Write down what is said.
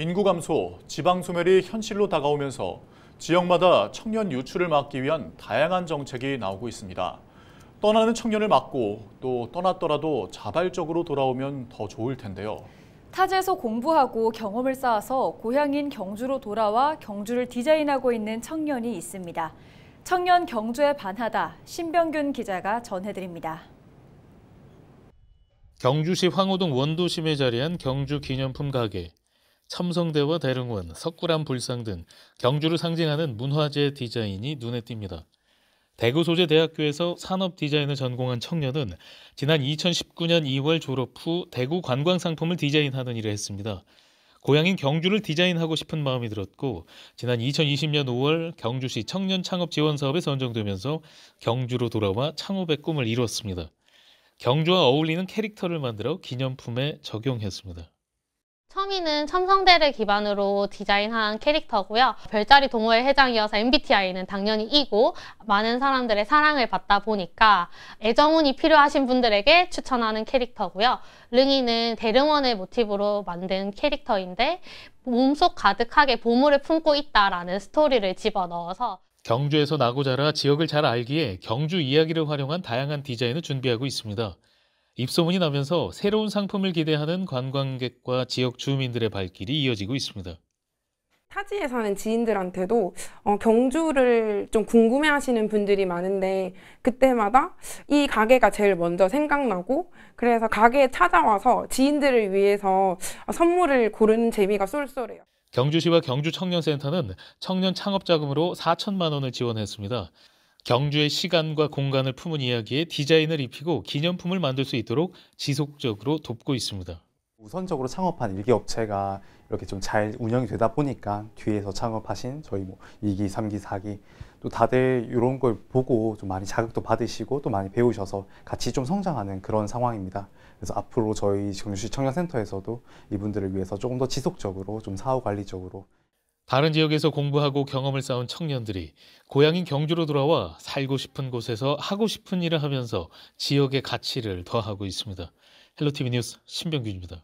인구 감소, 지방 소멸이 현실로 다가오면서 지역마다 청년 유출을 막기 위한 다양한 정책이 나오고 있습니다. 떠나는 청년을 막고 또 떠났더라도 자발적으로 돌아오면 더 좋을 텐데요. 타지에서 공부하고 경험을 쌓아서 고향인 경주로 돌아와 경주를 디자인하고 있는 청년이 있습니다. 청년 경주에 반하다 신병균 기자가 전해드립니다. 경주시 황호동 원도심에 자리한 경주 기념품 가게. 첨성대와 대릉원, 석굴암 불상 등 경주를 상징하는 문화재 디자인이 눈에 띕니다. 대구 소재 대학교에서 산업 디자인을 전공한 청년은 지난 2019년 2월 졸업 후 대구 관광 상품을 디자인하는 일을 했습니다. 고향인 경주를 디자인하고 싶은 마음이 들었고 지난 2020년 5월 경주시 청년 창업 지원 사업에 선정되면서 경주로 돌아와 창업의 꿈을 이뤘습니다. 경주와 어울리는 캐릭터를 만들어 기념품에 적용했습니다. 샤미는 첨성대를 기반으로 디자인한 캐릭터고요. 별자리 동호회 회장이어서 MBTI는 당연히 이고 많은 사람들의 사랑을 받다 보니까 애정운이 필요하신 분들에게 추천하는 캐릭터고요. 릉이는 대릉원을 모티브로 만든 캐릭터인데 몸속 가득하게 보물을 품고 있다라는 스토리를 집어넣어서 경주에서 나고 자라 지역을 잘 알기에 경주 이야기를 활용한 다양한 디자인을 준비하고 있습니다. 입소문이 나면서 새로운 상품을 기대하는 관광객과 지역 주민들의 발길이 이어지고 있습니다. 타지에 사는 지인들한테도 어, 경주를 좀 궁금해 하시는 분들이 많은데 그때마다 이 가게가 제일 먼저 생각나고 그래서 가게에 찾아와서 지인들을 위해서 선물을 고르는 재미가 쏠쏠해요. 경주시와 경주청년센터는 청년 창업 자금으로 4천만 원을 지원했습니다. 경주의 시간과 공간을 품은 이야기에 디자인을 입히고 기념품을 만들 수 있도록 지속적으로 돕고 있습니다. 우선적으로 창업한 일개 업체가 이렇게 좀 잘 운영이 되다 보니까 뒤에서 창업하신 저희 뭐 2기, 3기, 4기 또 다들 이런 걸 보고 좀 많이 자극도 받으시고 또 많이 배우셔서 같이 좀 성장하는 그런 상황입니다. 그래서 앞으로 저희 경주시 청년센터에서도 이분들을 위해서 조금 더 지속적으로 좀 사후 관리적으로 다른 지역에서 공부하고 경험을 쌓은 청년들이 고향인 경주로 돌아와 살고 싶은 곳에서 하고 싶은 일을 하면서 지역의 가치를 더하고 있습니다. 헬로티비 뉴스 신병균입니다.